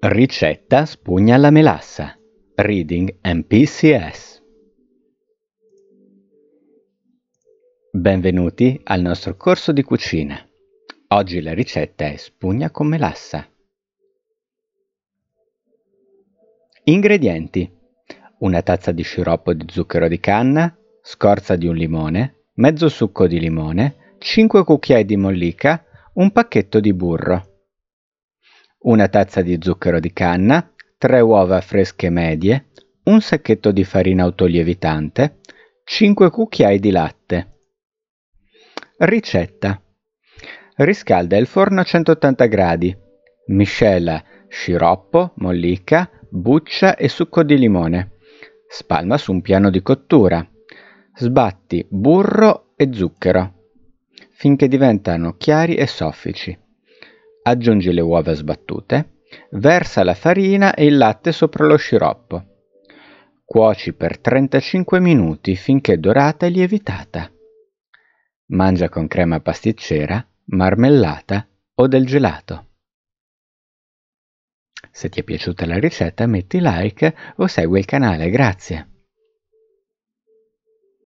Ricetta spugna alla melassa. Reading MPCS. Benvenuti al nostro corso di cucina. Oggi la ricetta è spugna con melassa. Ingredienti. Una tazza di sciroppo di zucchero di canna, scorza di un limone, mezzo succo di limone, 5 cucchiai di mollica, un pacchetto di burro una tazza di zucchero di canna, 3 uova fresche medie, un sacchetto di farina autolievitante, 5 cucchiai di latte. Ricetta. Riscalda il forno a 180 gradi. Miscela sciroppo, mollica, buccia e succo di limone. Spalma su un piano di cottura. Sbatti burro e zucchero finché diventano chiari e soffici aggiungi le uova sbattute, versa la farina e il latte sopra lo sciroppo. Cuoci per 35 minuti finché dorata e lievitata. Mangia con crema pasticcera, marmellata o del gelato. Se ti è piaciuta la ricetta metti like o segui il canale, grazie.